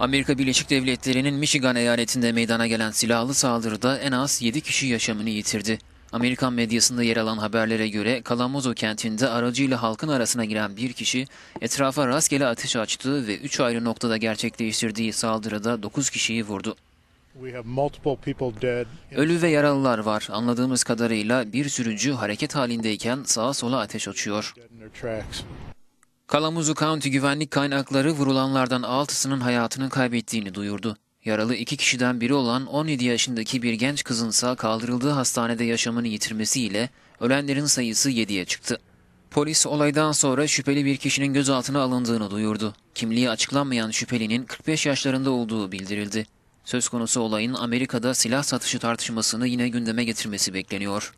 Amerika Birleşik Devletleri'nin Michigan eyaletinde meydana gelen silahlı saldırıda en az 7 kişi yaşamını yitirdi. Amerikan medyasında yer alan haberlere göre Kalamozo kentinde aracıyla halkın arasına giren bir kişi etrafa rastgele ateş açtı ve 3 ayrı noktada gerçekleştirdiği saldırıda 9 kişiyi vurdu. Ölü ve yaralılar var. Anladığımız kadarıyla bir sürücü hareket halindeyken sağa sola ateş açıyor. Kalamuzu County güvenlik kaynakları vurulanlardan 6'sının hayatını kaybettiğini duyurdu. Yaralı iki kişiden biri olan 17 yaşındaki bir genç kızın kızınsa kaldırıldığı hastanede yaşamını yitirmesiyle ölenlerin sayısı 7'ye çıktı. Polis olaydan sonra şüpheli bir kişinin gözaltına alındığını duyurdu. Kimliği açıklanmayan şüphelinin 45 yaşlarında olduğu bildirildi. Söz konusu olayın Amerika'da silah satışı tartışmasını yine gündeme getirmesi bekleniyor.